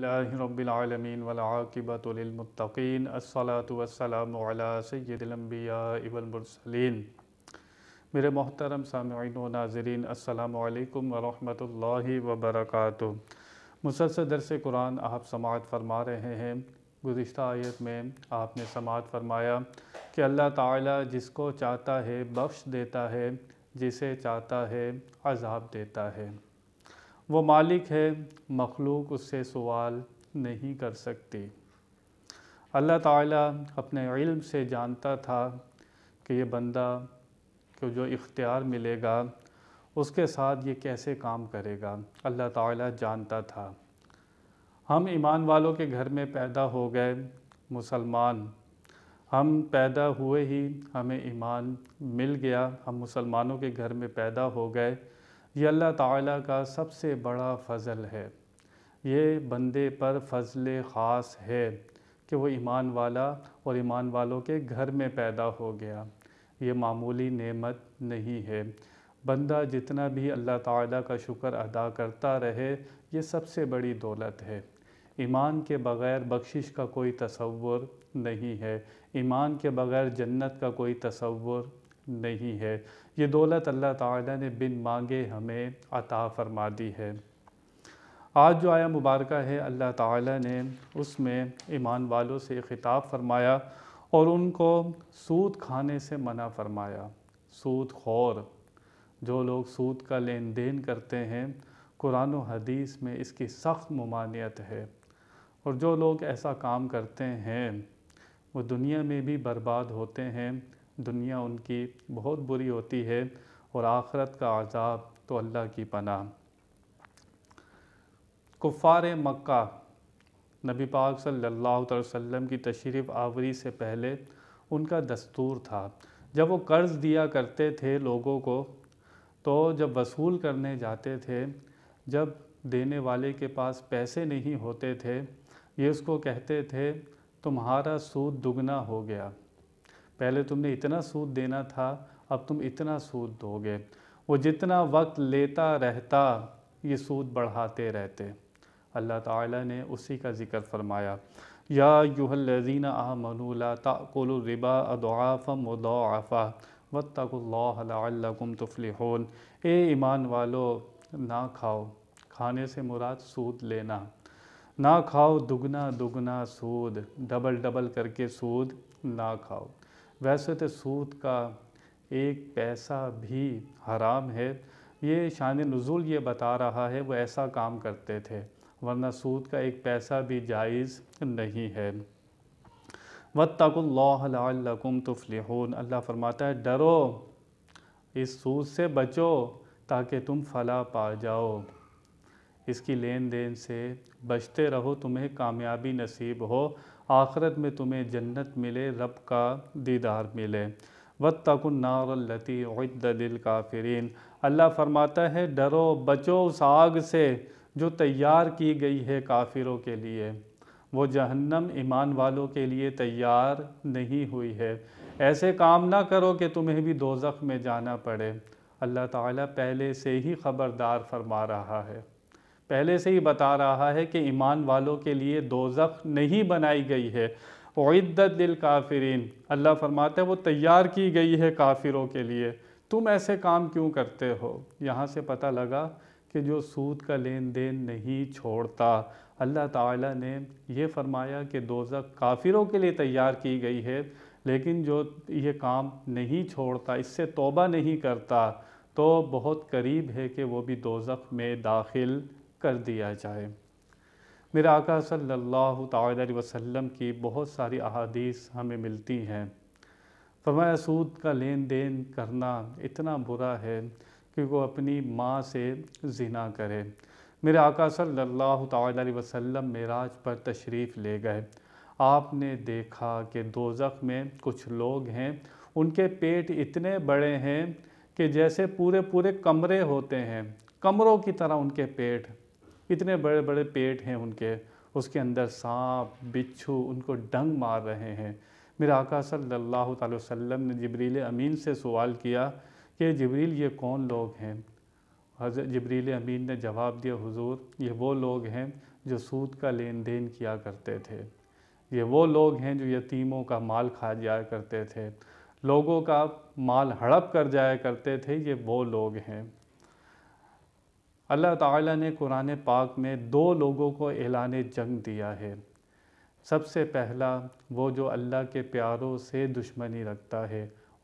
रबालमीन वलाक़िबतमतकीन असलातम सैदम्बिया इबलमरसलिन मेरे मोहतरम सामीन व नाजरीन अल्लाम वरहि वबरक मुसलसल दरस कुरान आप समात फरमा रहे हैं गुज्त आयत में आपने समात फरमाया कि अल्लाह ताला जिसको चाहता है बख्श देता है जिसे चाहता है अजाब देता है वो मालिक है मखलूक उससे सवाल नहीं कर सकती अल्लाह ताला अपने इल्म से जानता था कि ये बंदा को जो इख्तियार मिलेगा उसके साथ ये कैसे काम करेगा अल्लाह ताला जानता था हम ईमान वालों के घर में पैदा हो गए मुसलमान हम पैदा हुए ही हमें ईमान मिल गया हम मुसलमानों के घर में पैदा हो गए ये अल्लाह ताला का सबसे बड़ा फ़ज़ल है ये बंदे पर फ़जल ख़ास है कि वो ईमान वाला और ईमान वालों के घर में पैदा हो गया ये मामूली नेमत नहीं है बंदा जितना भी अल्लाह ताला का शुक्र अदा करता रहे ये सबसे बड़ी दौलत है ईमान के बग़ैर बख्शिश का कोई तस्वुर नहीं है ईमान के बग़ैर जन्नत का कोई तस्वुर नहीं है ये दौलत अल्लाह ताला ने बिन मांगे हमें अता फरमा दी है आज जो आया मुबारक है अल्लाह ताला ने उसमें ईमान वालों से ख़िताब फरमाया और उनको सूद खाने से मना फरमाया सूद खौर जो लोग सूद का लेन देन करते हैं कुरान हदीस में इसकी सख्त ममानियत है और जो लोग ऐसा काम करते हैं वो दुनिया में भी बर्बाद होते हैं दुनिया उनकी बहुत बुरी होती है और आखरत का आज़ाब तो अल्लाह की पनाह कुफ़ार मक्का नबी पाक सल्लल्लाहु अलैहि वसल्लम की तशरीफ़ आवरी से पहले उनका दस्तूर था जब वो कर्ज़ दिया करते थे लोगों को तो जब वसूल करने जाते थे जब देने वाले के पास पैसे नहीं होते थे ये उसको कहते थे तुम्हारा सूद दुगना हो गया पहले तुमने इतना सूद देना था अब तुम इतना सूद दोगे वो जितना वक्त लेता रहता ये सूद बढ़ाते रहते अल्लाह ताला ने उसी का ज़िक्र फरमाया या यूहलजीन आ मनूला ताकुलरिबा अदाफ़ मदाफ़ा वतकुम तुफलिहोन ए ईमान वालो ना खाओ खाने से मुराद सूद लेना ना खाओ दुगना दुगना सूद डबल डबल करके सूद ना खाओ वैसे तो सूद का एक पैसा भी हराम है ये शान नज़ुल ये बता रहा है वो ऐसा काम करते थे वरना सूद का एक पैसा भी जायज़ नहीं है वत्तकुल्लाकुम तुफलिहून अल्लाह फरमाता है डरो इस सूद से बचो ताकि तुम फला पा जाओ इसकी लेन देन से बचते रहो तुम्हें कामयाबी नसीब हो आखरत में तुम्हें जन्नत मिले रब का दीदार मिले वत तकुन्नारती दिल अल्लाह फरमाता है डरो बचो उस आग से जो तैयार की गई है काफिरों के लिए वो जहन्नम ईमान वालों के लिए तैयार नहीं हुई है ऐसे काम ना करो कि तुम्हें भी दोजख में जाना पड़े अल्लाह ताला पहले से ही ख़बरदार फरमा रहा है पहले से ही बता रहा है कि ईमान वालों के लिए दोजख नहीं बनाई गई है वद्दत दिल काफ़रीन अल्लाह फरमाते हैं वो तैयार की गई है काफिरों के लिए तुम ऐसे काम क्यों करते हो यहाँ से पता लगा कि जो सूद का लेन देन नहीं छोड़ता अल्लाह ताला ने यह फरमाया कि दोजख काफिरों के लिए तैयार की गई है लेकिन जो ये काम नहीं छोड़ता इससे तोबा नहीं करता तो बहुत करीब है कि वो भी दोजख में दाखिल कर दिया जाए मेरा आका सल्लल्लाहु अलैहि वसल्लम की बहुत सारी अहादीस हमें मिलती हैं फरमाया सूद का लेन देन करना इतना बुरा है कि वो अपनी माँ से जिना करे मेरे आका सल्लल्लाहु अलैहि वसल्लम मेराज पर तशरीफ़ ले गए आपने देखा कि दोजख में कुछ लोग हैं उनके पेट इतने बड़े हैं कि जैसे पूरे पूरे कमरे होते हैं कमरों की तरह उनके पेट इतने बड़े बड़े पेट हैं उनके उसके अंदर सांप बिच्छू उनको डंग मार रहे हैं मेरा आका सल्लल्लाहु अलैहि वसल्लम ने जबरील अमीन से सवाल किया कि जबरील ये कौन लोग हैं हजरत जबरील अमीन ने जवाब दिया हुजूर ये वो लोग हैं जो सूद का लेन देन किया करते थे ये वो लोग हैं जो यतीमों का माल खा जाया करते थे लोगों का माल हड़प कर जाया करते थे ये वो लोग हैं अल्लाह ताला ने कुरान पाक में दो लोगों को एलान जंग दिया है सबसे पहला वो जो अल्लाह के प्यारों से दुश्मनी रखता है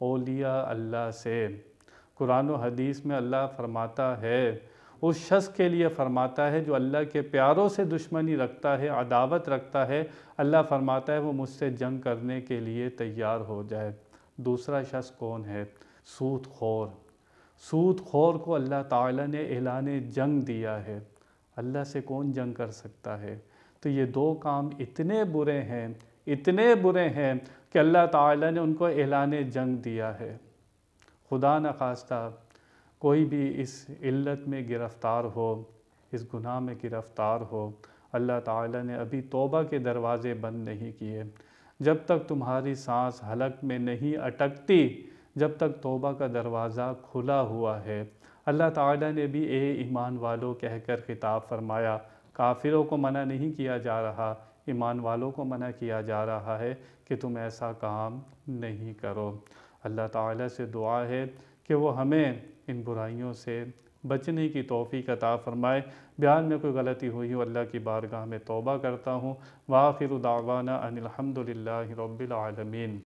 ओलिया अल्लाह से कुरान हदीस में अल्लाह फरमाता है उस शख्स के लिए फरमाता है जो अल्लाह के प्यारों से दुश्मनी रखता है अदावत रखता है अल्लाह फरमाता है वो मुझसे जंग करने के लिए तैयार हो जाए दूसरा शख्स कौन है सूद खोर सूद खोर को अल्लाह ताला ने एलान जंग दिया है अल्लाह से कौन जंग कर सकता है तो ये दो काम इतने बुरे हैं इतने बुरे हैं कि अल्लाह ताला ने उनको एलान जंग दिया है खुदा न खास्ता कोई भी इस इल्लत में गिरफ़्तार हो इस गुनाह में गिरफ़्तार हो अल्लाह ताला ने अभी तोबा के दरवाज़े बंद नहीं किए जब तक तुम्हारी सांस हलक में नहीं अटकती जब तक तोबा का दरवाज़ा खुला हुआ है अल्लाह ताला ने भी ए ईमान वालों कहकर खिताब फरमाया काफिरों को मना नहीं किया जा रहा ईमान वालों को मना किया जा रहा है कि तुम ऐसा काम नहीं करो अल्लाह ताला से दुआ है कि वो हमें इन बुराइयों से बचने की तोफ़ी ताब फ़रमाए बयान में कोई गलती हुई हो अल्लाह की बारगाह में तोबा करता हूँ वाखिर दावाना अनिलहमदिल्ला रबालमीन